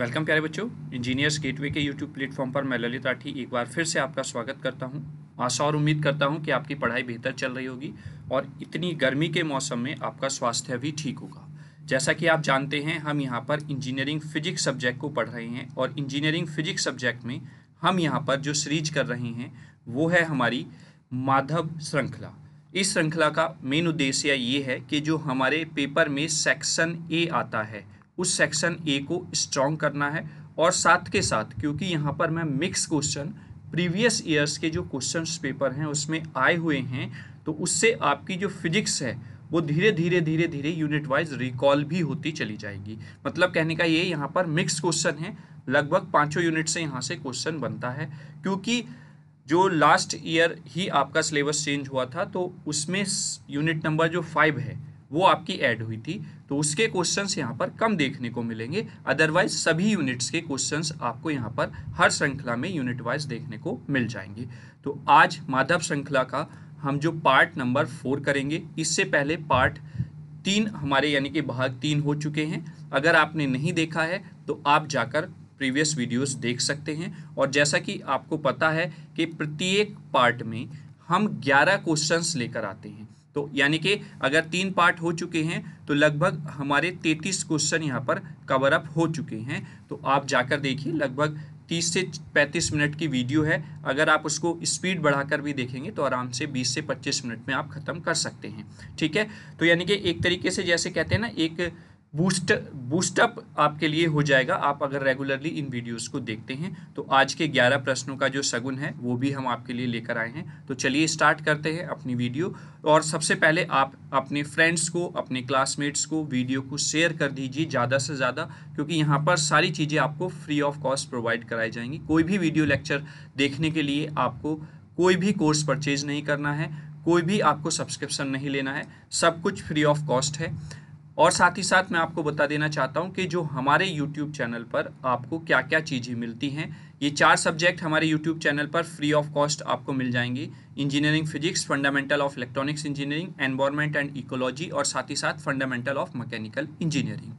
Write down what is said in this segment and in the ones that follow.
welcome प्यारे बच्चों engineers gateway के यूट्यूब प्लेटफॉर्म पर मैं ललित राठी एक बार फिर से आपका स्वागत करता हूं आशा और उम्मीद करता हूं कि आपकी पढ़ाई बेहतर चल रही होगी और इतनी गर्मी के मौसम में आपका स्वास्थ्य भी ठीक होगा जैसा कि आप जानते हैं हम यहाँ पर इंजीनियरिंग फिजिक्स सब्जेक्ट को पढ़ रहे हैं और इंजीनियरिंग फिजिक्स सब्जेक्ट में हम यहाँ पर जो सीरीज कर रहे हैं वो है हमारी माधव श्रृंखला इस श्रृंखला का मेन उद्देश्य ये है कि जो हमारे पेपर में सेक्शन ए आता है उस सेक्शन ए को स्ट्रॉन्ग करना है और साथ के साथ क्योंकि यहाँ पर मैं मिक्स क्वेश्चन प्रीवियस ईयर्स के जो क्वेश्चन पेपर हैं उसमें आए हुए हैं तो उससे आपकी जो फिजिक्स है वो धीरे धीरे धीरे धीरे यूनिट वाइज रिकॉल भी होती चली जाएगी मतलब कहने का ये यहाँ पर मिक्स क्वेश्चन है लगभग पाँचों यूनिट से यहाँ से क्वेश्चन बनता है क्योंकि जो लास्ट ईयर ही आपका सिलेबस चेंज हुआ था तो उसमें यूनिट नंबर जो फाइव है वो आपकी ऐड हुई थी तो उसके क्वेश्चंस यहाँ पर कम देखने को मिलेंगे अदरवाइज सभी यूनिट्स के क्वेश्चंस आपको यहाँ पर हर श्रृंखला में यूनिट वाइज देखने को मिल जाएंगे तो आज माधव श्रृंखला का हम जो पार्ट नंबर फोर करेंगे इससे पहले पार्ट तीन हमारे यानी कि भाग तीन हो चुके हैं अगर आपने नहीं देखा है तो आप जाकर प्रीवियस वीडियोस देख सकते हैं और जैसा कि आपको पता है कि प्रत्येक पार्ट में हम 11 क्वेश्चंस लेकर आते हैं तो यानी कि अगर तीन पार्ट हो चुके हैं तो लगभग हमारे तैतीस क्वेश्चन यहाँ पर कवर अप हो चुके हैं तो आप जाकर देखिए लगभग तीस से पैंतीस मिनट की वीडियो है अगर आप उसको स्पीड बढ़ाकर भी देखेंगे तो आराम से बीस से पच्चीस मिनट में आप ख़त्म कर सकते हैं ठीक है तो यानी कि एक तरीके से जैसे कहते हैं ना एक बूस्ट बूस्टअप आपके लिए हो जाएगा आप अगर रेगुलरली इन वीडियोस को देखते हैं तो आज के 11 प्रश्नों का जो सगुन है वो भी हम आपके लिए लेकर आए हैं तो चलिए स्टार्ट करते हैं अपनी वीडियो और सबसे पहले आप अपने फ्रेंड्स को अपने क्लासमेट्स को वीडियो को शेयर कर दीजिए ज़्यादा से ज़्यादा क्योंकि यहाँ पर सारी चीज़ें आपको फ्री ऑफ कॉस्ट प्रोवाइड कराई जाएंगी कोई भी वीडियो लेक्चर देखने के लिए आपको कोई भी कोर्स परचेज नहीं करना है कोई भी आपको सब्सक्रिप्शन नहीं लेना है सब कुछ फ्री ऑफ कॉस्ट है और साथ ही साथ मैं आपको बता देना चाहता हूँ कि जो हमारे यूट्यूब चैनल पर आपको क्या क्या चीज़ें मिलती हैं ये चार सब्जेक्ट हमारे यूट्यूब चैनल पर फ्री ऑफ कॉस्ट आपको मिल जाएंगी engineering physics fundamental of electronics engineering environment and ecology और साथ ही साथ फंडामेंटल ऑफ मैकेनिकल इंजीनियरिंग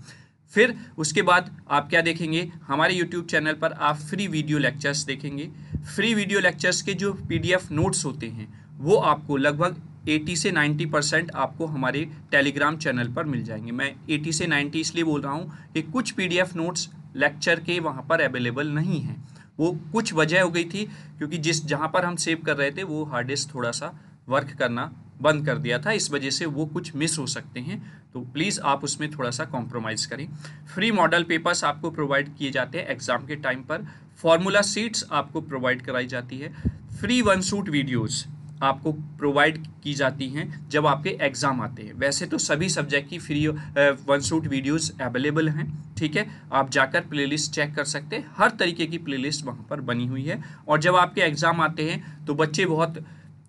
फिर उसके बाद आप क्या देखेंगे हमारे यूट्यूब चैनल पर आप फ्री वीडियो लेक्चर्स देखेंगे फ्री वीडियो लेक्चर्स के जो पी नोट्स होते हैं वो आपको लगभग 80 से 90 परसेंट आपको हमारे टेलीग्राम चैनल पर मिल जाएंगे मैं 80 से 90 इसलिए बोल रहा हूँ कि कुछ पीडीएफ नोट्स लेक्चर के वहाँ पर अवेलेबल नहीं हैं वो कुछ वजह हो गई थी क्योंकि जिस जहाँ पर हम सेव कर रहे थे वो हार्ड डिस्क थोड़ा सा वर्क करना बंद कर दिया था इस वजह से वो कुछ मिस हो सकते हैं तो प्लीज़ आप उसमें थोड़ा सा कॉम्प्रोमाइज़ करें फ्री मॉडल पेपर्स आपको प्रोवाइड किए जाते हैं एग्ज़ाम के टाइम पर फार्मूला सीट्स आपको प्रोवाइड कराई जाती है फ्री वन सूट वीडियोज़ आपको प्रोवाइड की जाती हैं जब आपके एग्ज़ाम आते हैं वैसे तो सभी सब्जेक्ट की free one shot videos available हैं ठीक है आप जाकर प्लेलिस्ट चेक कर सकते हैं हर तरीके की प्लेलिस्ट वहाँ पर बनी हुई है और जब आपके एग्ज़ाम आते हैं तो बच्चे बहुत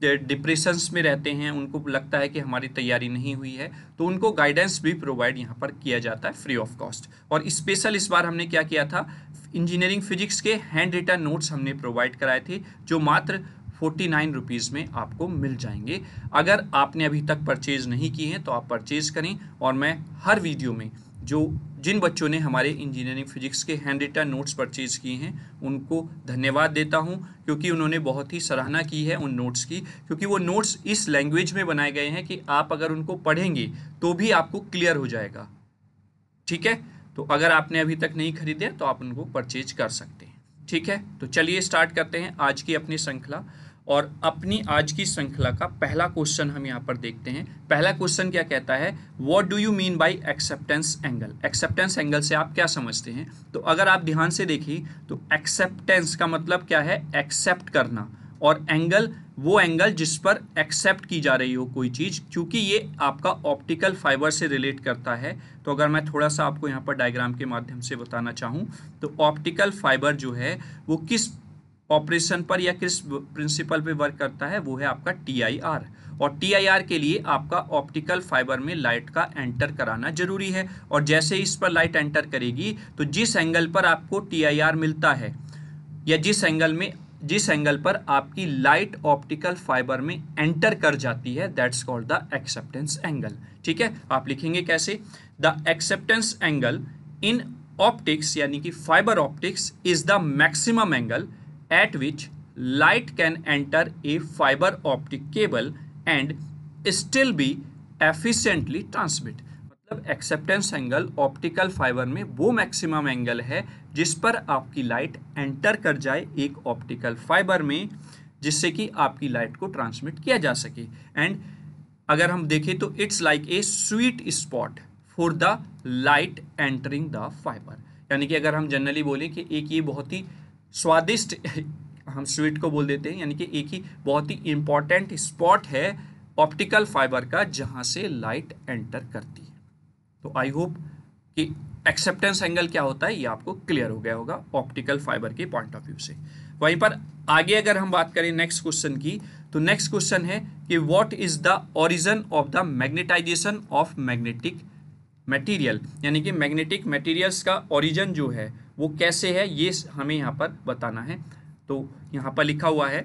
डिप्रेशंस में रहते हैं उनको लगता है कि हमारी तैयारी नहीं हुई है तो उनको गाइडेंस भी प्रोवाइड यहाँ पर किया जाता है फ्री ऑफ कॉस्ट और स्पेशल इस बार हमने क्या किया था इंजीनियरिंग फिजिक्स के हैंड रिटर्न नोट्स हमने प्रोवाइड कराए थे जो मात्र फोर्टी नाइन रुपीज़ में आपको मिल जाएंगे अगर आपने अभी तक परचेज़ नहीं की है तो आप परचेज़ करें और मैं हर वीडियो में जो जिन बच्चों ने हमारे इंजीनियरिंग फिजिक्स के हैंड रिटन नोट्स परचेज़ किए हैं उनको धन्यवाद देता हूं क्योंकि उन्होंने बहुत ही सराहना की है उन नोट्स की क्योंकि वो नोट्स इस लैंग्वेज में बनाए गए हैं कि आप अगर उनको पढ़ेंगे तो भी आपको क्लियर हो जाएगा ठीक है तो अगर आपने अभी तक नहीं खरीदे तो आप उनको परचेज कर सकते हैं ठीक है तो चलिए स्टार्ट करते हैं आज की अपनी श्रृंखला और अपनी आज की श्रृंखला का पहला क्वेश्चन हम यहाँ पर देखते हैं पहला क्वेश्चन क्या कहता है what do you mean by acceptance angle acceptance angle से आप क्या समझते हैं तो अगर आप ध्यान से देखें तो एक्सेप्टेंस का मतलब क्या है एक्सेप्ट करना और एंगल वो एंगल जिस पर एक्सेप्ट की जा रही हो कोई चीज़ क्योंकि ये आपका ऑप्टिकल फाइबर से रिलेट करता है तो अगर मैं थोड़ा सा आपको यहाँ पर डायग्राम के माध्यम से बताना चाहूँ तो ऑप्टिकल फाइबर जो है वो किस ऑपरेशन पर या किस प्रिंसिपल पे वर्क करता है वो है आपका टीआईआर और टीआईआर के लिए आपका ऑप्टिकल फाइबर में लाइट का एंटर कराना जरूरी है और जैसे ही इस पर लाइट एंटर करेगी तो जिस एंगल पर आपको टीआईआर मिलता है या जिस एंगल में जिस एंगल पर आपकी लाइट ऑप्टिकल फाइबर में एंटर कर जाती है that's called the acceptance angle ठीक है आप लिखेंगे कैसे the acceptance angle in optics यानी कि fibre optics is the maximum angle at which light can enter a fibre optic cable and still be efficiently transmit मतलब एक्सेप्टेंस एंगल ऑप्टिकल फाइबर में वो मैक्सिमम एंगल है जिस पर आपकी light enter कर जाए एक ऑप्टिकल फाइबर में जिससे कि आपकी लाइट को ट्रांसमिट किया जा सके एंड अगर हम देखें तो it's like a sweet spot for the light entering the fibre यानी कि अगर हम जनरली बोलें कि एक ये बहुत ही स्वादिष्ट हम स्वीट को बोल देते हैं यानी कि एक ही बहुत ही इंपॉर्टेंट स्पॉट है ऑप्टिकल फाइबर का जहां से लाइट एंटर करती है तो आई होप कि एक्सेप्टेंस एंगल क्या होता है ये आपको क्लियर हो गया होगा ऑप्टिकल फाइबर के पॉइंट ऑफ व्यू से वहीं पर आगे अगर हम बात करें नेक्स्ट क्वेश्चन की तो नेक्स्ट क्वेश्चन है कि what is the origin of the magnetization of magnetic material यानी कि मैग्नेटिक मटेरियल्स का ओरिजन जो है वो कैसे है ये हमें यहाँ पर बताना है तो यहाँ पर लिखा हुआ है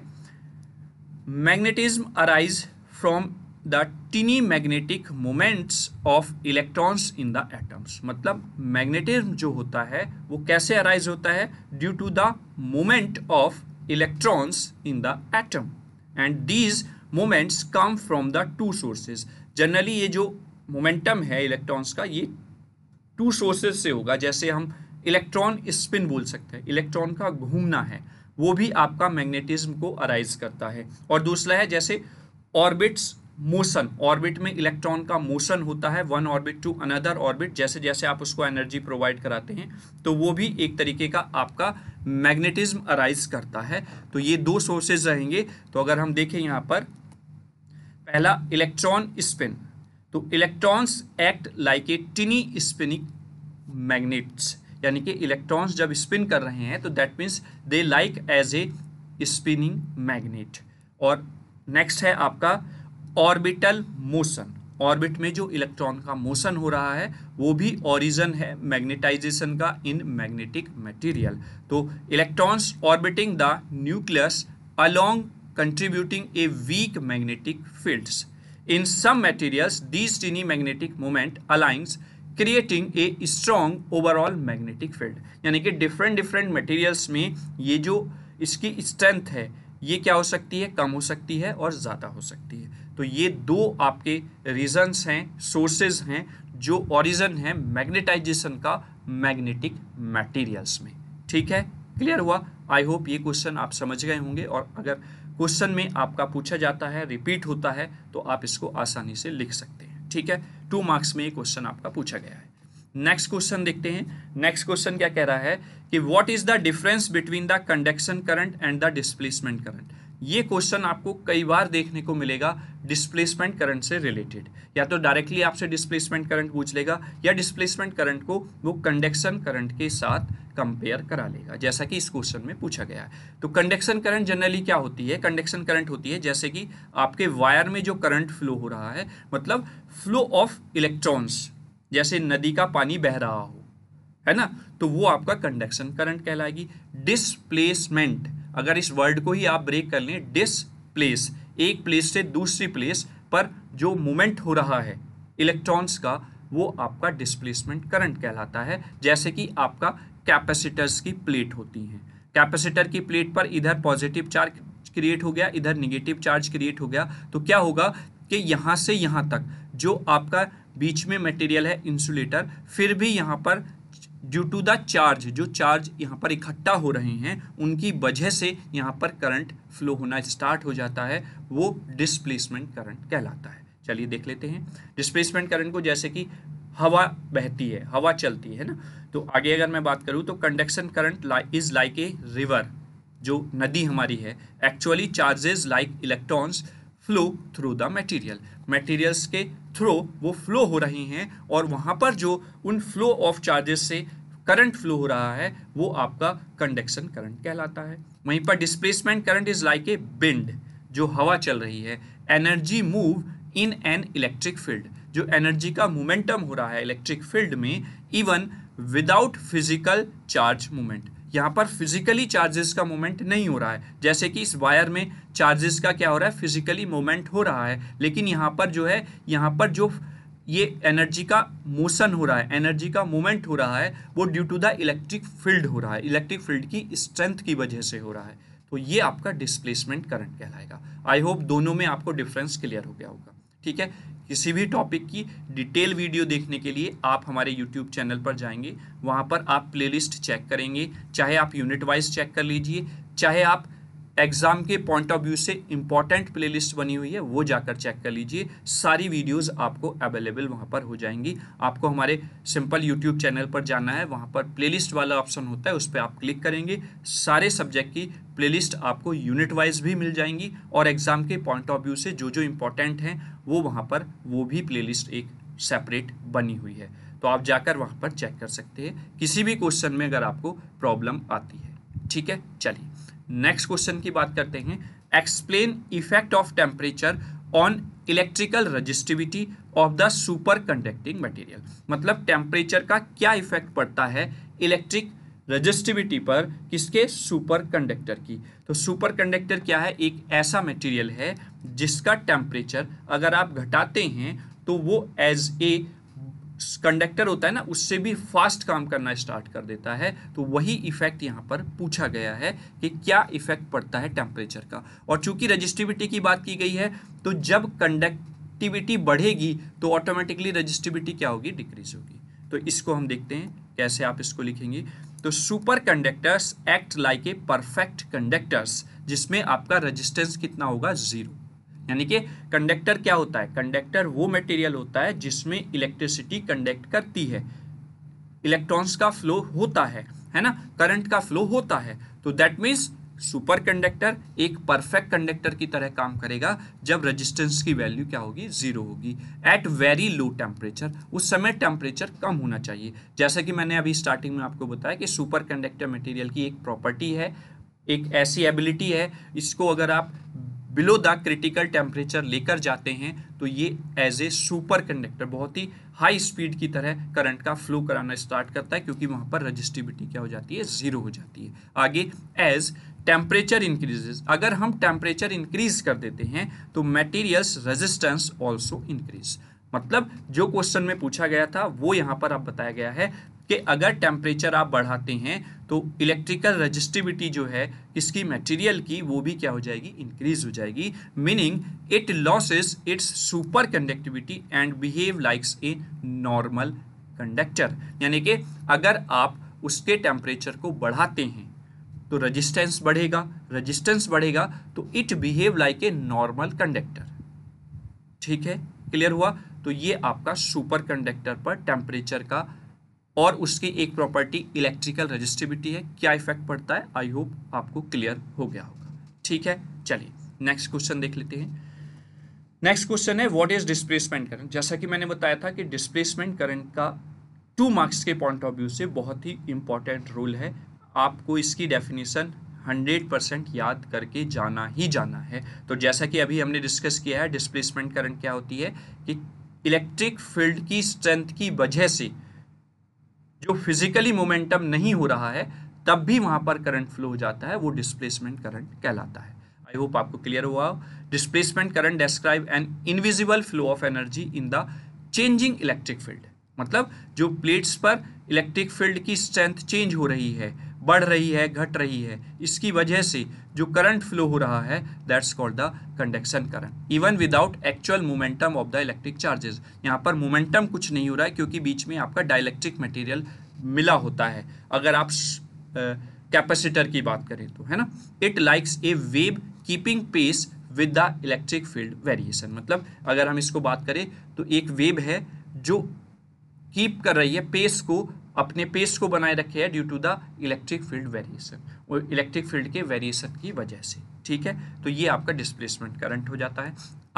magnetism arise from the tiny magnetic moments of electrons in the atoms मतलब मैग्नेटिज्म जो होता है वो कैसे अराइज होता है due to the moment of electrons in the atom and these moments come from the two sources generally ये जो मोमेंटम है इलेक्ट्रॉन्स का ये टू सोर्सेज से होगा जैसे हम इलेक्ट्रॉन स्पिन बोल सकते हैं इलेक्ट्रॉन का घूमना है वो भी आपका मैग्नेटिज्म को अराइज करता है और दूसरा है जैसे ऑर्बिट्स मोशन ऑर्बिट में इलेक्ट्रॉन का मोशन होता है one orbit to another orbit जैसे जैसे आप उसको एनर्जी प्रोवाइड कराते हैं तो वो भी एक तरीके का आपका मैग्नेटिज्म अराइज करता है तो ये दो सोर्सेज रहेंगे तो अगर हम देखें यहाँ पर पहला इलेक्ट्रॉन स्पिन तो electrons act like a tiny spinning magnets यानी कि इलेक्ट्रॉन्स जब स्पिन कर रहे हैं तो that means they like as a spinning magnet और नेक्स्ट है आपका ऑर्बिटल मोशन ऑर्बिट में जो इलेक्ट्रॉन का मोशन हो रहा है वो भी ओरिजन है मैग्नेटाइजेशन का इन मैग्नेटिक मटेरियल तो electrons orbiting the nucleus along contributing a weak magnetic fields in some materials these tiny magnetic moment aligns creating a strong overall magnetic field यानी कि डिफरेंट डिफरेंट मटेरियल्स में ये जो इसकी strength है ये क्या हो सकती है कम हो सकती है और ज़्यादा हो सकती है तो ये दो आपके रीजन्स हैं सोर्सेज हैं जो ऑरिजन है मैग्नेटाइजेशन का मैग्नेटिक मटेरियल्स में ठीक है क्लियर हुआ आई होप ये क्वेश्चन आप समझ गए होंगे और अगर क्वेश्चन में आपका पूछा जाता है रिपीट होता है तो आप इसको आसानी से लिख सकते हैं ठीक है टू मार्क्स में ये क्वेश्चन आपका पूछा गया है नेक्स्ट क्वेश्चन देखते हैं नेक्स्ट क्वेश्चन क्या कह रहा है कि what is the difference between the conduction current and the displacement current ये क्वेश्चन आपको कई बार देखने को मिलेगा डिस्प्लेसमेंट करंट से रिलेटेड या तो डायरेक्टली आपसे डिस्प्लेसमेंट करंट पूछ लेगा या डिस्प्लेसमेंट करंट को वो कंडक्शन करंट के साथ कंपेयर करा लेगा जैसा कि इस क्वेश्चन में पूछा गया है तो कंडक्शन करंट जनरली क्या होती है कंडक्शन करंट होती है जैसे कि आपके वायर में जो करंट फ्लो हो रहा है मतलब फ्लो ऑफ इलेक्ट्रॉन्स जैसे नदी का पानी बह रहा हो है ना तो वो आपका कंडक्शन करंट कहलाएगी डिस्प्लेसमेंट अगर इस वर्ड को ही आप ब्रेक कर लें डिसप्लेस एक प्लेस से दूसरी प्लेस पर जो मूवमेंट हो रहा है इलेक्ट्रॉन्स का वो आपका डिस्प्लेसमेंट करंट कहलाता है जैसे कि आपका कैपेसिटर्स की प्लेट होती हैं कैपेसिटर की प्लेट पर इधर पॉजिटिव चार्ज क्रिएट हो गया इधर निगेटिव चार्ज क्रिएट हो गया तो क्या होगा कि यहाँ से यहाँ तक जो आपका बीच में मटेरियल है इंसुलेटर फिर भी यहाँ पर ड्यू टू द चार्ज जो चार्ज यहाँ पर इकट्ठा हो रहे हैं उनकी वजह से यहाँ पर करंट फ्लो होना स्टार्ट हो जाता है वो डिस्प्लेसमेंट करंट कहलाता है चलिए देख लेते हैं डिस्प्लेसमेंट करंट को जैसे कि हवा बहती है हवा चलती है ना तो आगे अगर मैं बात करूँ तो conduction current is like a river जो नदी हमारी है actually charges like electrons flow through the material materials के थ्रू वो फ्लो हो रही हैं और वहाँ पर जो उन फ्लो ऑफ चार्जेस से करंट फ्लो हो रहा है वो आपका कंडक्शन करंट कहलाता है वहीं पर displacement current is like a wind जो हवा चल रही है energy move in an electric field जो एनर्जी का मोमेंटम हो रहा है इलेक्ट्रिक फील्ड में even without physical charge movement यहाँ पर फिजिकली चार्जेस का मूवमेंट नहीं हो रहा है जैसे कि इस वायर में चार्जेस का क्या हो रहा है फिजिकली मूवमेंट हो रहा है लेकिन यहाँ पर जो है यहाँ पर जो ये एनर्जी का मोशन हो रहा है एनर्जी का मूवमेंट हो रहा है वो due to the electric field हो रहा है इलेक्ट्रिक फील्ड की स्ट्रेंथ की वजह से हो रहा है तो ये आपका डिस्प्लेसमेंट करंट कहलाएगा आई होप दोनों में आपको डिफरेंस क्लियर हो गया होगा ठीक है किसी भी टॉपिक की डिटेल वीडियो देखने के लिए आप हमारे यूट्यूब चैनल पर जाएंगे वहाँ पर आप प्लेलिस्ट चेक करेंगे चाहे आप यूनिट वाइज चेक कर लीजिए चाहे आप एग्ज़ाम के पॉइंट ऑफ व्यू से इम्पॉर्टेंट प्लेलिस्ट बनी हुई है वो जाकर चेक कर लीजिए सारी वीडियोस आपको अवेलेबल वहाँ पर हो जाएंगी आपको हमारे सिंपल यूट्यूब चैनल पर जाना है वहाँ पर प्लेलिस्ट वाला ऑप्शन होता है उस पर आप क्लिक करेंगे सारे सब्जेक्ट की प्लेलिस्ट आपको यूनिट वाइज भी मिल जाएंगी और एग्ज़ाम के पॉइंट ऑफ व्यू से जो जो इम्पोर्टेंट हैं वो वहाँ पर वो भी प्लेलिस्ट एक सेपरेट बनी हुई है तो आप जाकर वहाँ पर चेक कर सकते हैं किसी भी क्वेश्चन में अगर आपको प्रॉब्लम आती है ठीक है चलिए नेक्स्ट क्वेश्चन की बात करते हैं explain effect of temperature on electrical resistivity of the super conducting material मतलब टेम्परेचर का क्या इफेक्ट पड़ता है इलेक्ट्रिक रजिस्टिविटी पर किसके सुपर कंडक्टर की तो सुपर कंडक्टर क्या है एक ऐसा मटेरियल है जिसका टेम्परेचर अगर आप घटाते हैं तो वो एज ए कंडक्टर होता है ना उससे भी फास्ट काम करना स्टार्ट कर देता है तो वही इफेक्ट यहाँ पर पूछा गया है कि क्या इफेक्ट पड़ता है टेम्परेचर का और चूंकि रजिस्टिविटी की बात की गई है तो जब कंडक्टिविटी बढ़ेगी तो ऑटोमेटिकली रजिस्टिविटी क्या होगी डिक्रीज होगी तो इसको हम देखते हैं कैसे आप इसको लिखेंगे तो super conductors act like a perfect conductors जिसमें आपका रजिस्टेंस कितना होगा ज़ीरो यानी कि कंडक्टर क्या होता है कंडक्टर वो मटेरियल होता है जिसमें इलेक्ट्रिसिटी कंडक्ट करती है इलेक्ट्रॉन्स का फ्लो होता है है ना करंट का फ्लो होता है तो दैट मीन्स सुपर कंडक्टर एक परफेक्ट कंडक्टर की तरह काम करेगा जब रेजिस्टेंस की वैल्यू क्या होगी जीरो होगी एट वेरी लो टेम्परेचर उस समय टेम्परेचर कम होना चाहिए जैसा कि मैंने अभी स्टार्टिंग में आपको बताया कि सुपर कंडक्टर मटेरियल की एक प्रॉपर्टी है एक ऐसी एबिलिटी है इसको अगर आप बिलो द क्रिटिकल टेम्परेचर लेकर जाते हैं तो ये एज ए सुपर कंडक्टर बहुत ही हाई स्पीड की तरह करंट का फ्लो कराना स्टार्ट करता है क्योंकि वहाँ पर रजिस्टिविटी क्या हो जाती है ज़ीरो हो जाती है आगे एज टेम्परेचर इंक्रीजेज अगर हम टेम्परेचर इंक्रीज कर देते हैं तो मटेरियल्स रजिस्टेंस ऑल्सो इंक्रीज मतलब जो क्वेश्चन में पूछा गया था वो यहाँ पर अब बताया गया है कि अगर टेम्परेचर आप बढ़ाते हैं तो इलेक्ट्रिकल रजिस्टिविटी जो है इसकी मटेरियल की वो भी क्या हो जाएगी इंक्रीज हो जाएगी meaning it loses its super conductivity and behave likes a normal conductor यानी कि अगर आप उसके टेम्परेचर को बढ़ाते हैं तो रजिस्टेंस बढ़ेगा रजिस्टेंस बढ़ेगा तो it behave like a normal conductor ठीक है क्लियर हुआ तो ये आपका सुपर कंडक्टर पर टेम्परेचर का और उसकी एक प्रॉपर्टी इलेक्ट्रिकल रजिस्टिविटी है क्या इफेक्ट पड़ता है आई होप आपको क्लियर हो गया होगा ठीक है चलिए नेक्स्ट क्वेश्चन देख लेते हैं नेक्स्ट क्वेश्चन है व्हाट इज डिस्प्लेसमेंट करंट जैसा कि मैंने बताया था कि डिस्प्लेसमेंट करंट का टू मार्क्स के पॉइंट ऑफ व्यू से बहुत ही इंपॉर्टेंट रोल है आपको इसकी डेफिनेशन हंड्रेड परसेंट याद करके जाना ही जाना है तो जैसा कि अभी हमने डिस्कस किया है डिस्प्लेसमेंट करंट क्या होती है कि इलेक्ट्रिक फील्ड की स्ट्रेंथ की वजह से जो फिजिकली मोमेंटम नहीं हो रहा है तब भी वहां पर करंट फ्लो हो जाता है वो डिस्प्लेसमेंट करंट कहलाता है आई होप आपको क्लियर हुआ displacement current describe an invisible flow of energy in the changing electric field मतलब जो प्लेट्स पर इलेक्ट्रिक फील्ड की स्ट्रेंथ चेंज हो रही है बढ़ रही है घट रही है इसकी वजह से जो करंट फ्लो हो रहा है that's called the conduction current even without actual momentum of the electric charges यहाँ पर मोमेंटम कुछ नहीं हो रहा है क्योंकि बीच में आपका डायलैक्ट्रिक मटेरियल मिला होता है अगर आप कैपेसिटर की बात करें तो है ना it likes a wave keeping pace with the electric field variation मतलब अगर हम इसको बात करें तो एक वेब है जो कीप कर रही है पेस को अपने पेस को बनाए रखे है due to the electric field variation वो इलेक्ट्रिक फील्ड के वेरिएशन की वजह से ठीक है तो ये आपका डिस्प्लेसमेंट करंट हो जाता है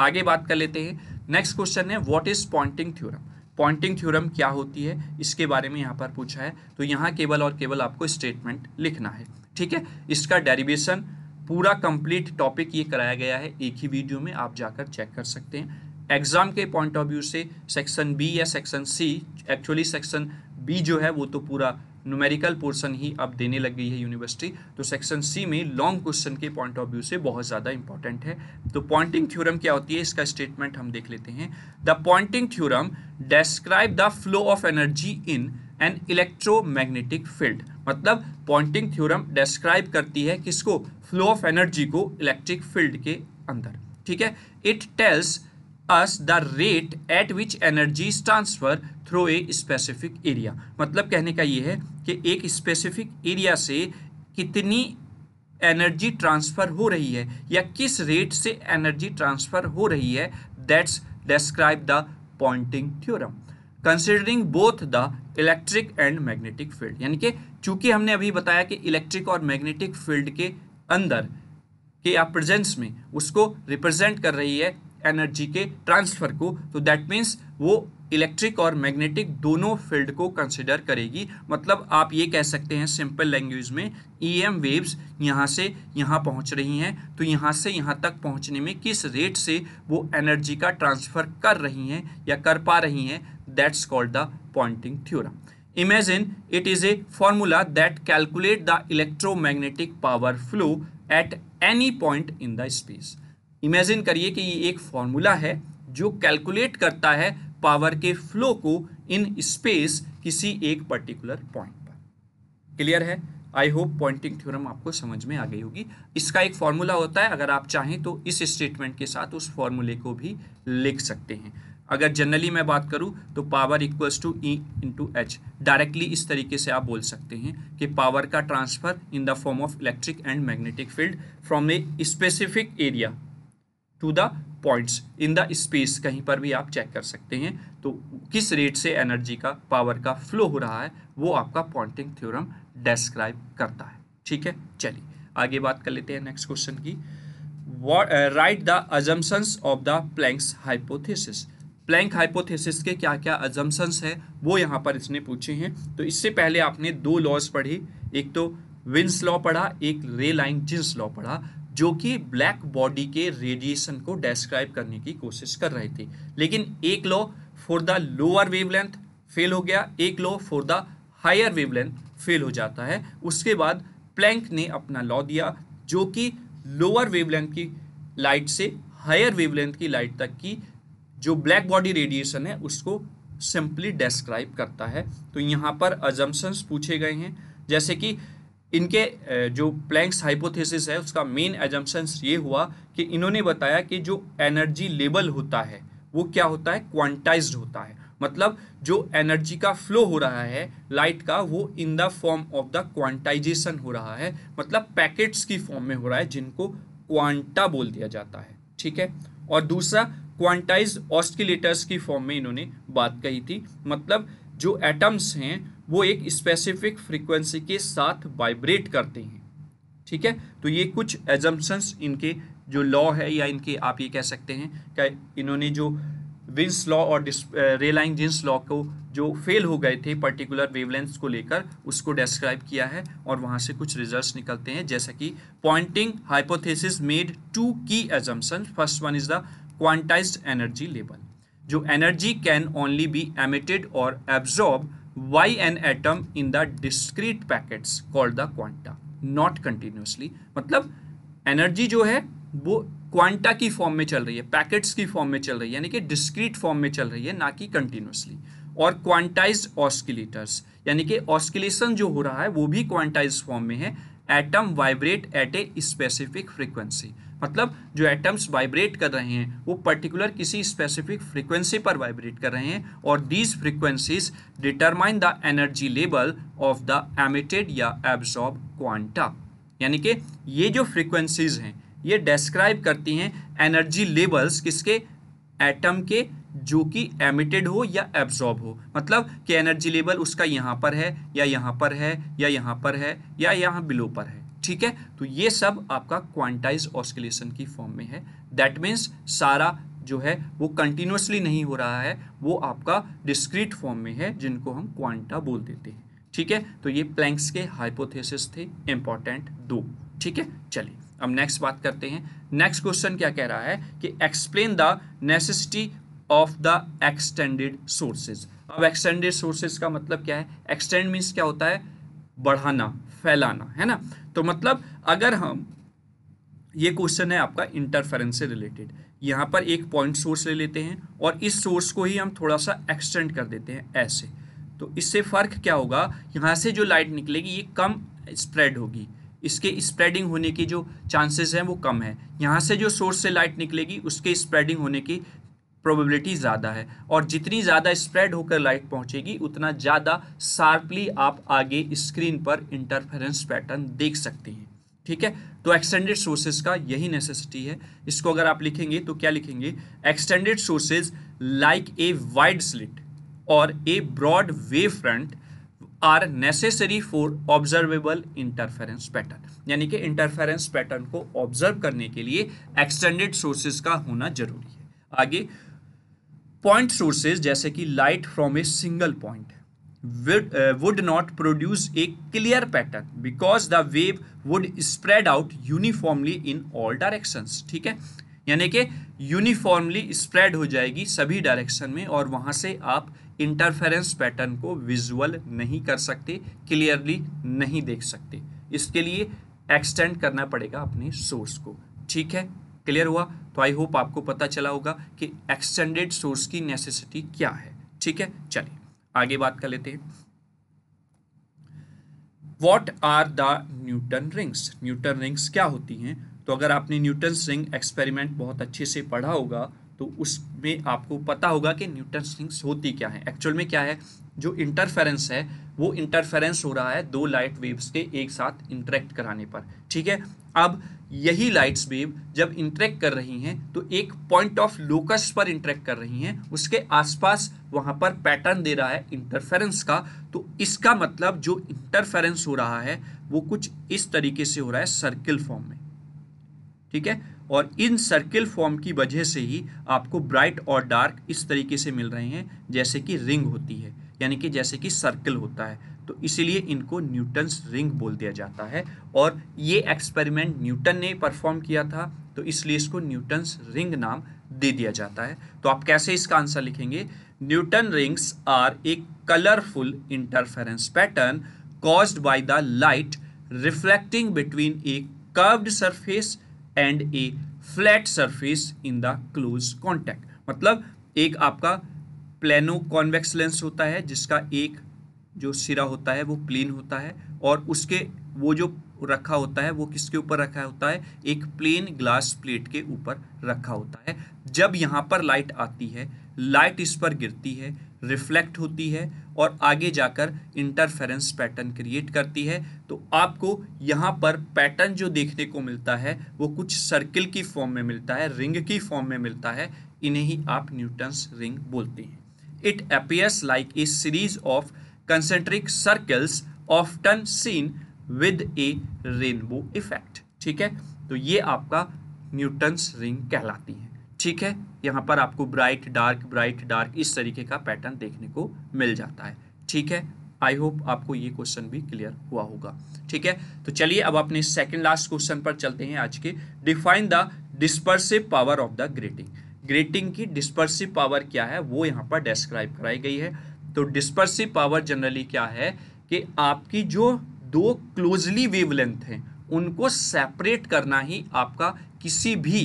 आगे बात कर लेते हैं नेक्स्ट क्वेश्चन है what is Poynting theorem Poynting theorem क्या होती है इसके बारे में यहाँ पर पूछा है तो यहाँ केवल और केवल आपको स्टेटमेंट लिखना है ठीक है इसका डेरिवेशन पूरा कंप्लीट टॉपिक ये कराया गया है एक ही वीडियो में आप जाकर चेक कर सकते हैं एग्ज़ाम के पॉइंट ऑफ व्यू से सेक्शन बी या section C actually section B जो है वो तो पूरा न्यूमेरिकल पोर्सन ही अब देने लग गई है यूनिवर्सिटी तो सेक्शन सी में लॉन्ग क्वेश्चन के पॉइंट ऑफ व्यू से बहुत ज़्यादा इंपॉर्टेंट है तो पॉइंटिंग थ्योरम क्या होती है इसका स्टेटमेंट हम देख लेते हैं the Poynting theorem describe the flow of energy in an electromagnetic field मतलब पॉइंटिंग थ्योरम डेस्क्राइब करती है किसको फ्लो ऑफ एनर्जी को इलेक्ट्रिक फील्ड के अंदर ठीक है it tells us the rate at which energy is transfer through a specific area मतलब कहने का ये है कि एक स्पेसिफिक एरिया से कितनी एनर्जी ट्रांसफ़र हो रही है या किस रेट से एनर्जी ट्रांसफ़र हो रही है that's describe the Poynting theorem considering both the electric and magnetic field यानी कि चूंकि हमने अभी बताया कि इलेक्ट्रिक और मैग्नेटिक फील्ड के अंदर के या प्रेजेंस में उसको रिप्रेजेंट कर रही है एनर्जी के ट्रांसफर को तो दैट मीन्स वो इलेक्ट्रिक और मैग्नेटिक दोनों फील्ड को कंसिडर करेगी मतलब आप ये कह सकते हैं सिंपल लैंग्वेज में एम e वेव्स यहाँ से यहाँ पहुँच रही हैं तो यहाँ से यहाँ तक पहुँचने में किस रेट से वो एनर्जी का ट्रांसफ़र कर रही हैं या कर पा रही हैं that's called the Poynting theorem imagine it is a formula that calculate the electromagnetic power flow at any point in the space imagine करिए कि ये एक फॉर्मूला है जो कैलकुलेट करता है पावर के फ्लो को इन स्पेस किसी एक पर्टिकुलर पॉइंट पर क्लियर है आई होप पॉइंटिंग थ्योरम आपको समझ में आ गई होगी इसका एक फॉर्मूला होता है अगर आप चाहें तो इस स्टेटमेंट के साथ उस फॉर्मूले को भी लिख सकते हैं अगर जनरली मैं बात करूं तो power equals to E into H directly इस तरीके से आप बोल सकते हैं कि पावर का transfer in the form of electric and magnetic field from a specific area to the points in the space कहीं पर भी आप चेक कर सकते हैं तो किस रेट से एनर्जी का पावर का फ्लो हो रहा है वो आपका पॉइंटिंग थ्योरम डिस्क्राइब करता है ठीक है चलिए आगे बात कर लेते हैं नेक्स्ट क्वेश्चन की write the assumptions of the Planck's hypothesis Planck hypothesis के क्या क्या अजम्पन्स हैं वो यहाँ पर इसने पूछे हैं तो इससे पहले आपने दो लॉज पढ़े एक तो विंस लॉ पढ़ा एक रे लाइन जिन्स लॉ पढ़ा जो कि ब्लैक बॉडी के रेडिएशन को डिस्क्राइब करने की कोशिश कर रहे थे लेकिन एक law for the lower wavelength fail हो गया एक law for the higher wavelength fail हो जाता है उसके बाद प्लैंक ने अपना लॉ दिया जो कि लोअर वेवलेंथ की लाइट से हायर वेवलेंथ की लाइट तक की जो ब्लैक बॉडी रेडिएशन है उसको सिंपली डिस्क्राइब करता है तो यहाँ पर अजम्पन्स पूछे गए हैं जैसे कि इनके जो प्लैंक्स हाइपोथेसिस है उसका मेन एजम्पन्स ये हुआ कि इन्होंने बताया कि जो एनर्जी लेवल होता है वो क्या होता है क्वांटाइज्ड होता है मतलब जो एनर्जी का फ्लो हो रहा है लाइट का वो in the form of the quantization हो रहा है मतलब पैकेट्स की फॉर्म में हो रहा है जिनको क्वांटा बोल दिया जाता है ठीक है और दूसरा क्वांटाइज ऑस्किलेटर्स की फॉर्म में इन्होंने बात कही थी मतलब जो एटम्स हैं वो एक स्पेसिफिक फ्रीक्वेंसी के साथ वाइब्रेट करते हैं ठीक है तो ये कुछ एजम्पन्स इनके जो लॉ है या इनके आप ये कह सकते हैं कि इन्होंने जो विंस लॉ और रेलाइन जिन्स लॉ को जो फेल हो गए थे पर्टिकुलर वेवलेंथ को लेकर उसको डिस्क्राइब किया है और वहाँ से कुछ रिजल्ट्स निकलते हैं जैसा कि pointing hypothesis made two key assumption first one is the quantized energy level जो energy can only be emitted और absorb y an atom in the discrete packets called the quanta not continuously मतलब energy जो है वो quanta की form में चल रही है पैकेट्स की फॉर्म में चल रही है यानी कि डिस्क्रीट फॉर्म में चल रही है ना कि कंटिन्यूसली और क्वांटाइज ऑस्किलेटर्स यानी कि ऑस्किलेशन जो हो रहा है वो भी क्वांटाइज फॉर्म में है atom vibrate at a specific frequency मतलब जो एटम्स वाइब्रेट कर रहे हैं वो पर्टिकुलर किसी स्पेसिफिक फ्रीक्वेंसी पर वाइब्रेट कर रहे हैं और these frequencies determine the energy level of the emitted या एब्जॉर्ब क्वांटा यानी कि ये जो फ्रीक्वेंसीज हैं ये डिस्क्राइब करती हैं एनर्जी लेवल्स किसके एटम के जो कि एमिटेड हो या एब्जॉर्ब हो मतलब कि एनर्जी लेवल उसका यहाँ पर है या यहाँ पर है या यहाँ पर है या यहाँ बिलो पर है ठीक है तो ये सब आपका क्वांटाइज ऑस्किलेशन की फॉर्म में है दैट मीन्स सारा जो है वो कंटिन्यूसली नहीं हो रहा है वो आपका डिस्क्रीट फॉर्म में है जिनको हम क्वांटा बोल देते हैं ठीक है तो ये प्लैंक्स के हाइपोथेसिस थे इंपॉर्टेंट दो ठीक है चलिए अब नेक्स्ट बात करते हैं नेक्स्ट क्वेश्चन क्या कह रहा है कि explain the necessity of the extended sources अब एक्सटेंडेड सोर्सेज का मतलब क्या है एक्सटेंड मीन्स क्या होता है बढ़ाना फैलाना है ना तो मतलब अगर हम ये क्वेश्चन है आपका इंटरफेरेंस से रिलेटेड यहाँ पर एक पॉइंट सोर्स ले लेते हैं और इस सोर्स को ही हम थोड़ा सा एक्सटेंड कर देते हैं ऐसे तो इससे फ़र्क क्या होगा यहाँ से जो लाइट निकलेगी ये कम स्प्रेड होगी इसके स्प्रेडिंग होने की जो चांसेस हैं वो कम है यहाँ से जो सोर्स से लाइट निकलेगी उसके स्प्रेडिंग होने की प्रोबेबिलिटी ज़्यादा है और जितनी ज़्यादा स्प्रेड होकर लाइट पहुँचेगी उतना ज़्यादा शार्पली आप आगे स्क्रीन पर इंटरफेरेंस पैटर्न देख सकते हैं ठीक है तो एक्सटेंडेड सोर्सेज का यही नेसेसिटी है इसको अगर आप लिखेंगे तो क्या लिखेंगे extended sources like a wide slit और a broad wave front are necessary for observable interference pattern यानी कि इंटरफेरेंस पैटर्न को ऑब्जर्व करने के लिए एक्सटेंडेड सोर्सेज का होना जरूरी है आगे पॉइंट सोर्सेज जैसे कि light from a single point would not produce a clear pattern because the wave would spread out uniformly in all direction ठीक है यानी कि यूनिफॉर्मली स्प्रेड हो जाएगी सभी डायरेक्शन में और वहां से आप इंटरफेरेंस पैटर्न को विजुअल नहीं कर सकते क्लियरली नहीं देख सकते इसके लिए एक्सटेंड करना पड़ेगा अपने सोर्स को ठीक है क्लियर हुआ तो आई होप आपको पता चला होगा कि एक्सटेंडेड सोर्स की नेसेसिटी क्या है ठीक है चलिए आगे बात कर लेते हैं what are the Newton rings Newton rings क्या होती हैं तो अगर आपने न्यूटन रिंग एक्सपेरिमेंट बहुत अच्छे से पढ़ा होगा तो उसमें आपको पता होगा कि न्यूटन रिंग्स होती क्या है एक्चुअल में क्या है जो इंटरफेरेंस है वो इंटरफेरेंस हो रहा है दो लाइट वेव्स के एक साथ इंटरेक्ट कराने पर ठीक है अब यही लाइट्स वेव जब इंटरेक्ट कर रही हैं तो एक पॉइंट ऑफ लोकस पर इंटरेक्ट कर रही हैं उसके आसपास वहाँ पर पैटर्न दे रहा है इंटरफेरेंस का तो इसका मतलब जो इंटरफेरेंस हो रहा है वो कुछ इस तरीके से हो रहा है सर्किल फॉर्म में ठीक है और इन सर्किल फॉर्म की वजह से ही आपको ब्राइट और डार्क इस तरीके से मिल रहे हैं जैसे कि रिंग होती है यानी कि जैसे कि सर्कल होता है तो इसीलिए इनको न्यूटन्स रिंग बोल दिया जाता है और ये एक्सपेरिमेंट न्यूटन ने परफॉर्म किया था तो इसलिए इसको न्यूटन्स रिंग नाम दे दिया जाता है तो आप कैसे इसका आंसर लिखेंगे Newton rings are a colourful interference pattern cause by the light reflecting between a curved surface and a flat surface in the close contact मतलब एक आपका प्लेनो कॉन्वेक्स लेंस होता है जिसका एक जो सिरा होता है वो प्लेन होता है और उसके वो जो रखा होता है वो किसके ऊपर रखा होता है एक प्लेन ग्लास प्लेट के ऊपर रखा होता है जब यहाँ पर लाइट आती है लाइट इस पर गिरती है रिफ्लेक्ट होती है और आगे जाकर इंटरफेरेंस पैटर्न क्रिएट करती है तो आपको यहाँ पर पैटर्न जो देखने को मिलता है वो कुछ सर्किल की फॉर्म में मिलता है रिंग की फॉर्म में मिलता है इन्हें ही आप न्यूटन्स रिंग बोलते हैं it appears like a series of concentric circles often seen with a rainbow effect ठीक है तो ये आपका न्यूटन्स रिंग कहलाती है ठीक है यहाँ पर आपको ब्राइट डार्क ब्राइट डार्क इस तरीके का पैटर्न देखने को मिल जाता है ठीक है आई होप आपको ये क्वेश्चन भी क्लियर हुआ होगा ठीक है तो चलिए अब अपने सेकंड लास्ट क्वेश्चन पर चलते हैं आज के define the dispersive power of the grating grating की डिस्पर्सिव पावर क्या है वो यहाँ पर डिस्क्राइब कराई गई है तो डिस्पर्सिव पावर जनरली क्या है कि आपकी जो दो क्लोजली वेवलेंथ हैं उनको सेपरेट करना ही आपका किसी भी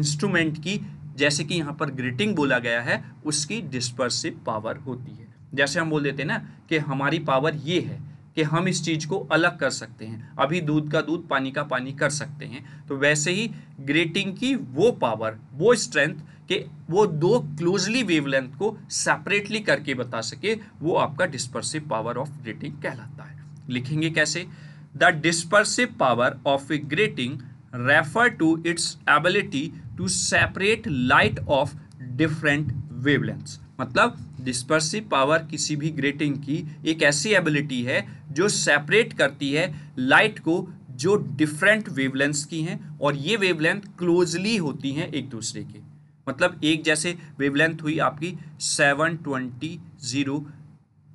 इंस्ट्रूमेंट की जैसे कि यहाँ पर ग्रेटिंग बोला गया है उसकी डिस्पर्सिव पावर होती है जैसे हम बोल देते हैं ना कि हमारी पावर ये है कि हम इस चीज़ को अलग कर सकते हैं अभी दूध का दूध पानी का पानी कर सकते हैं तो वैसे ही ग्रेटिंग की वो पावर वो स्ट्रेंथ कि वो दो क्लोजली वेवलेंथ को सेपरेटली करके बता सके वो आपका डिस्पर्सिव पावर ऑफ ग्रेटिंग कहलाता है लिखेंगे कैसे the dispersive power of a grating refer to its ability to separate light of different wavelengths मतलब डिस्पर्सिव पावर किसी भी ग्रेटिंग की एक ऐसी एबिलिटी है जो सेपरेट करती है लाइट को जो डिफरेंट वेवलेंथ्स की हैं और ये वेवलेंथ क्लोजली होती हैं एक दूसरे के मतलब एक जैसे वेवलेंथ हुई आपकी सेवन ट्वेंटी ज़ीरो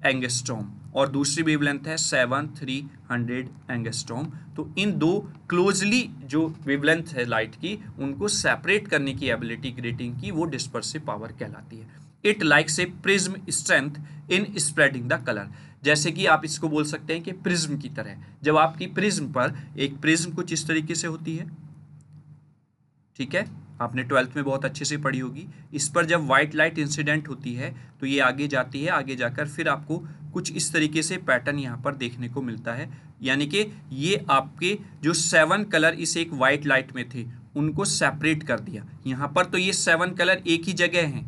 एंगस्टोम और दूसरी वेवलेंथ है सेवन थ्री हंड्रेड एंगस्टोम तो इन दो क्लोजली जो वेवलेंथ है लाइट की उनको सेपरेट करने की एबिलिटी ग्रेटिंग की वो डिस्पर्सिव पावर कहलाती है इट लाइक से prism strength in spreading the colour जैसे कि आप इसको बोल सकते हैं कि प्रिज्म की तरह जब आपकी प्रिज्म पर एक प्रिज्म कुछ इस तरीके से होती है ठीक है आपने ट्वेल्थ में बहुत अच्छे से पढ़ी होगी इस पर जब वाइट लाइट इंसिडेंट होती है तो ये आगे जाती है आगे जाकर फिर आपको कुछ इस तरीके से पैटर्न यहाँ पर देखने को मिलता है यानी कि ये आपके जो सेवन कलर इस एक वाइट लाइट में थे उनको सेपरेट कर दिया यहाँ पर तो ये सेवन कलर एक ही जगह हैं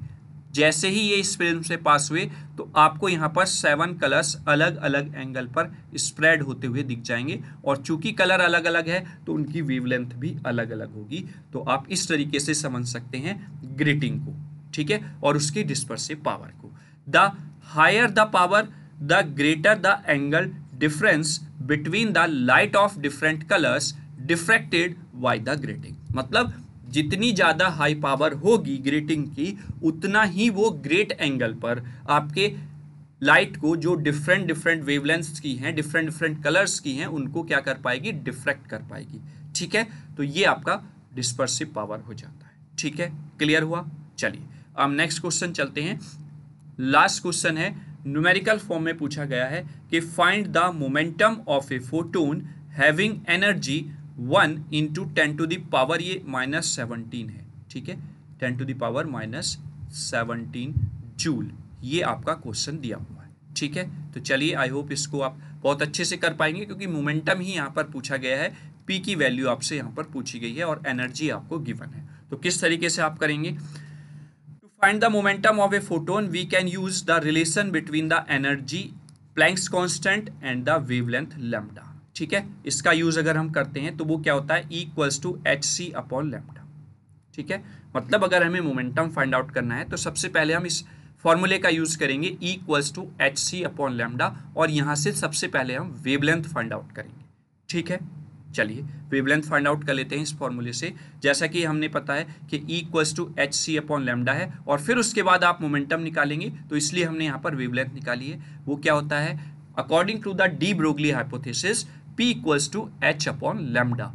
जैसे ही ये इस प्रिज्म से पास हुए तो आपको यहाँ पर सेवन कलर्स अलग अलग एंगल पर स्प्रेड होते हुए दिख जाएंगे और चूंकि कलर अलग अलग है तो उनकी वेवलेंथ भी अलग अलग होगी तो आप इस तरीके से समझ सकते हैं ग्रीटिंग को ठीक है और उसकी डिस्पर्सिव पावर को the higher the power the greater the angle difference between the light of different colours diffracted by the grating मतलब जितनी ज़्यादा हाई पावर होगी ग्रेटिंग की उतना ही वो ग्रेट एंगल पर आपके लाइट को जो डिफरेंट डिफरेंट वेवलेंथ्स की हैं डिफरेंट डिफरेंट कलर्स की हैं उनको क्या कर पाएगी डिफ्रेक्ट कर पाएगी ठीक है तो ये आपका डिस्पर्सिव पावर हो जाता है ठीक है क्लियर हुआ चलिए अब नेक्स्ट क्वेश्चन चलते हैं लास्ट क्वेश्चन है न्यूमेरिकल फॉर्म में पूछा गया है कि find the momentum of a photon having energy one into ten to the power ये माइनस सेवनटीन है ठीक है ten to the power minus seventeen joule ये आपका क्वेश्चन दिया हुआ है ठीक है तो चलिए आई होप इसको आप बहुत अच्छे से कर पाएंगे क्योंकि मोमेंटम ही यहाँ पर पूछा गया है पी की वैल्यू आपसे यहाँ पर पूछी गई है और एनर्जी आपको गिवन है तो किस तरीके से आप करेंगे to find the momentum of a photon we can use the relation between the energy Planck's constant and the wavelength lambda ठीक है इसका यूज़ अगर हम करते हैं तो वो क्या होता है equals to H C upon lambda ठीक है मतलब अगर हमें मोमेंटम फाइंड आउट करना है तो सबसे पहले हम इस फॉर्मूले का यूज़ करेंगे equals to H C upon lambda और यहाँ से सबसे पहले हम वेवलेंथ फाइंड आउट करेंगे ठीक है चलिए वेवलेंथ फाइंड आउट कर लेते हैं इस फॉर्मूले से जैसा कि हमने पता है कि equals to H C upon lambda है और फिर उसके बाद आप मोमेंटम निकालेंगे तो इसलिए हमने यहाँ पर वेवलेंथ निकाली है वो क्या होता है according to the de Broglie hypothesis P equals to H upon lambda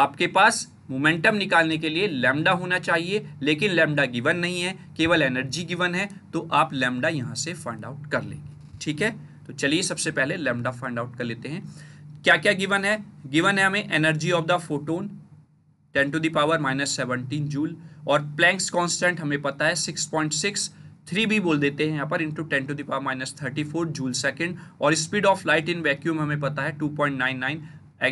आपके पास मोमेंटम निकालने के लिए लेमडा होना चाहिए लेकिन लेमडा गिवन नहीं है केवल एनर्जी गिवन है तो आप लेमडा यहाँ से फाइंड आउट कर लेंगे ठीक है तो चलिए सबसे पहले लेमडा फाइंड आउट कर लेते हैं क्या क्या गिवन है गिवन है हमें energy of the photon ten to the power minus seventeen joule और प्लैंक्स कांस्टेंट हमें पता है सिक्स पॉइंट सिक्स थ्री बी बोल देते हैं यहाँ पर into ten to the power minus thirty four joule second और speed of light in vacuum हमें पता है टू पॉइंट नाइन नाइन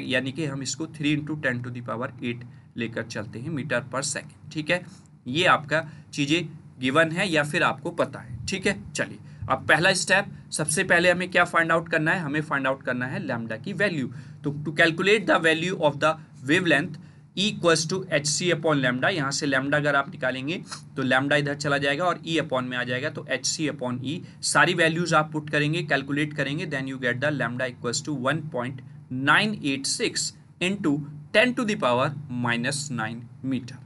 यानी कि हम इसको three into ten to the power eight लेकर चलते हैं मीटर पर सेकेंड ठीक है ये आपका चीज़ें गिवन है या फिर आपको पता है ठीक है चलिए अब पहला स्टेप सबसे पहले हमें क्या फाइंड आउट करना है हमें फाइंड आउट करना है लैमडा की वैल्यू तो to calculate the value of the wavelength equals to H C upon lambda यहाँ से लेमडा अगर आप निकालेंगे तो लेमडा इधर चला जाएगा और ई e अपॉन में आ जाएगा तो एच सी अपॉन ई सारी वैल्यूज़ आप पुट करेंगे कैलकुलेट करेंगे then you get the lambda equals to one point nine eight six into ten to the power minus nine metre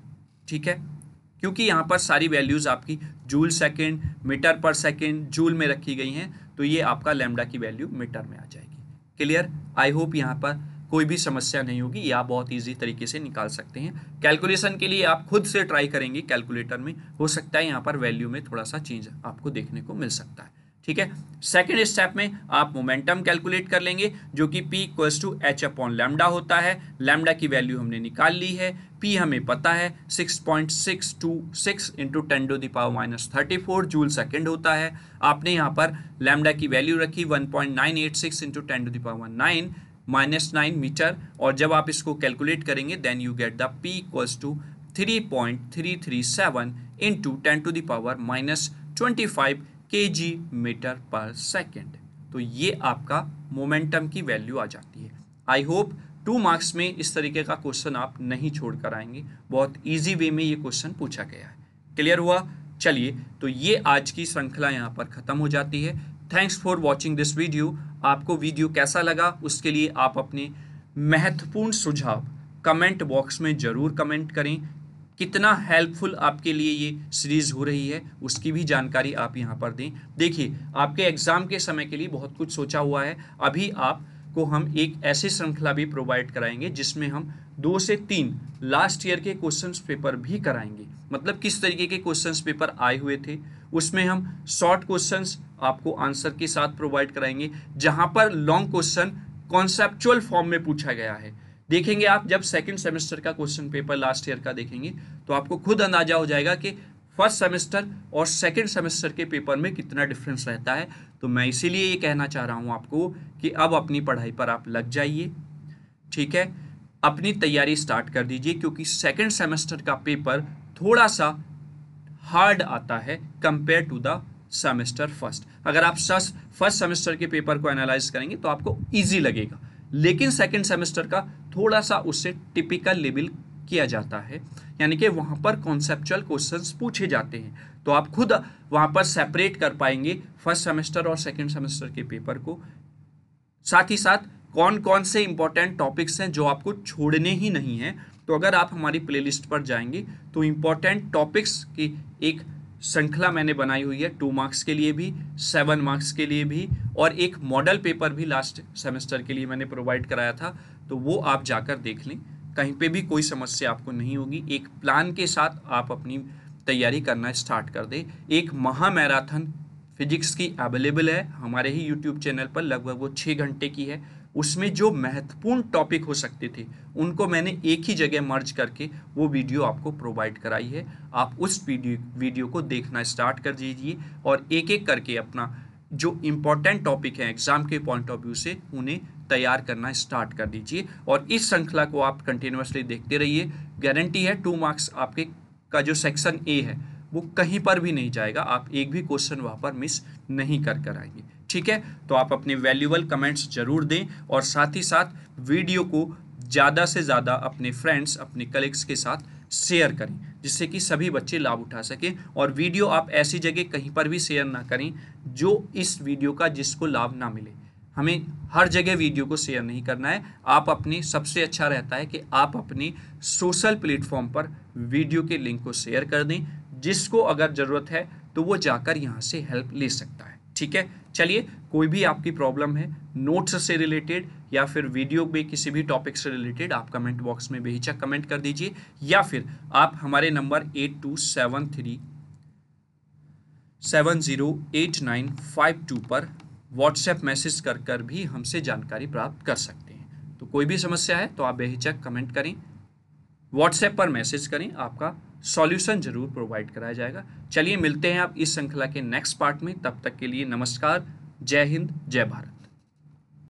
ठीक है क्योंकि यहाँ पर सारी वैल्यूज़ आपकी जूल सेकेंड मीटर पर सेकेंड जूल में रखी गई हैं तो ये आपका लेमडा की वैल्यू मीटर में आ जाएगी क्लियर आई होप यहाँ पर कोई भी समस्या नहीं होगी ये आप बहुत ईजी तरीके से निकाल सकते हैं कैलकुलेशन के लिए आप खुद से ट्राई करेंगे कैलकुलेटर में हो सकता है यहाँ पर वैल्यू में थोड़ा सा चेंज आपको देखने को मिल सकता है ठीक है सेकेंड स्टेप में आप मोमेंटम कैलकुलेट कर लेंगे जो कि P equals to H upon lambda होता है लैमडा की वैल्यू हमने निकाल ली है पी हमें पता है 6.626 point six two six into ten to the power minus thirty four joule second होता है आपने यहाँ पर लैमडा की वैल्यू रखी 1.986 point nine eight six into ten to the power nine minus nine metre और जब आप इसको कैलकुलेट करेंगे then you get the P equals to three point three three seven into ten to the power minus twenty five K G metre पर second तो ये आपका momentum की वैल्यू आ जाती है आई होप टू मार्क्स में इस तरीके का क्वेश्चन आप नहीं छोड़ कर आएंगे बहुत ईजी वे में ये क्वेश्चन पूछा गया है क्लियर हुआ चलिए तो ये आज की श्रृंखला यहाँ पर ख़त्म हो जाती है thanks for watching this video आपको वीडियो कैसा लगा उसके लिए आप अपने महत्वपूर्ण सुझाव कमेंट बॉक्स में ज़रूर कमेंट करें कितना हेल्पफुल आपके लिए ये सीरीज़ हो रही है उसकी भी जानकारी आप यहाँ पर दें देखिए आपके एग्ज़ाम के समय के लिए बहुत कुछ सोचा हुआ है अभी आपको हम एक ऐसी श्रृंखला भी प्रोवाइड कराएंगे जिसमें हम दो से तीन लास्ट ईयर के क्वेश्चन पेपर भी कराएंगे मतलब किस तरीके के क्वेश्चन पेपर आए हुए थे उसमें हम शॉर्ट क्वेश्चंस आपको आंसर के साथ प्रोवाइड कराएंगे जहाँ पर लॉन्ग क्वेश्चन कॉन्सेप्चुअल फॉर्म में पूछा गया है देखेंगे आप जब सेकेंड सेमेस्टर का क्वेश्चन पेपर लास्ट ईयर का देखेंगे तो आपको खुद अंदाजा हो जाएगा कि फर्स्ट सेमेस्टर और सेकेंड सेमेस्टर के पेपर में कितना डिफरेंस रहता है तो मैं इसीलिए ये कहना चाह रहा हूँ आपको कि अब अपनी पढ़ाई पर आप लग जाइए ठीक है अपनी तैयारी स्टार्ट कर दीजिए क्योंकि सेकेंड सेमेस्टर का पेपर थोड़ा सा हार्ड आता है compare to the semester first अगर आप फर्स्ट सेमेस्टर के पेपर को एनालाइज करेंगे तो आपको ईजी लगेगा लेकिन सेकेंड सेमेस्टर का थोड़ा सा उससे टिपिकल लेवल किया जाता है यानी कि वहाँ पर कॉन्सेप्चुअल क्वेश्चंस पूछे जाते हैं तो आप खुद वहाँ पर सेपरेट कर पाएंगे फर्स्ट सेमेस्टर और सेकेंड सेमेस्टर के पेपर को साथ ही साथ कौन कौन से इंपॉर्टेंट टॉपिक्स हैं जो आपको छोड़ने ही नहीं हैं तो अगर आप हमारी प्लेलिस्ट पर जाएंगे तो इम्पॉर्टेंट टॉपिक्स की एक श्रृंखला मैंने बनाई हुई है टू मार्क्स के लिए भी सेवन मार्क्स के लिए भी और एक मॉडल पेपर भी लास्ट सेमेस्टर के लिए मैंने प्रोवाइड कराया था तो वो आप जाकर देख लें कहीं पे भी कोई समस्या आपको नहीं होगी एक प्लान के साथ आप अपनी तैयारी करना स्टार्ट कर दें एक महामैराथन फिजिक्स की अवेलेबल है हमारे ही यूट्यूब चैनल पर लगभग वो छः घंटे की है उसमें जो महत्वपूर्ण टॉपिक हो सकते थे उनको मैंने एक ही जगह मर्ज करके वो वीडियो आपको प्रोवाइड कराई है आप उस वीडियो वीडियो को देखना स्टार्ट कर दीजिए और एक एक करके अपना जो इम्पॉर्टेंट टॉपिक हैं एग्ज़ाम के पॉइंट ऑफ व्यू से उन्हें तैयार करना स्टार्ट कर दीजिए और इस श्रृंखला को आप कंटिन्यूसली देखते रहिए गारंटी है टू मार्क्स आपके का जो सेक्शन ए है वो कहीं पर भी नहीं जाएगा आप एक भी क्वेश्चन वहाँ पर मिस नहीं कर कर आएंगे ठीक है तो आप अपने वैल्यूबल कमेंट्स जरूर दें और साथ ही साथ वीडियो को ज़्यादा से ज़्यादा अपने फ्रेंड्स अपने कलीग्स के साथ शेयर करें जिससे कि सभी बच्चे लाभ उठा सकें और वीडियो आप ऐसी जगह कहीं पर भी शेयर ना करें जो इस वीडियो का जिसको लाभ ना मिले हमें हर जगह वीडियो को शेयर नहीं करना है आप अपनी सबसे अच्छा रहता है कि आप अपनी सोशल प्लेटफॉर्म पर वीडियो के लिंक को शेयर कर दें जिसको अगर ज़रूरत है तो वो जाकर यहाँ से हेल्प ले सकता है ठीक है चलिए कोई भी आपकी प्रॉब्लम है नोट्स से रिलेटेड या फिर वीडियो में किसी भी टॉपिक से रिलेटेड आप कमेंट बॉक्स में बेहिचक कमेंट कर दीजिए या फिर आप हमारे number eight two seven three seven zero eight nine five two पर व्हाट्सएप मैसेज कर कर भी हमसे जानकारी प्राप्त कर सकते हैं तो कोई भी समस्या है तो आप बेहिचक कमेंट करें व्हाट्सएप पर मैसेज करें आपका सॉल्यूशन जरूर प्रोवाइड कराया जाएगा चलिए मिलते हैं आप इस श्रृंखला के नेक्स्ट पार्ट में तब तक के लिए नमस्कार जय हिंद जय भारत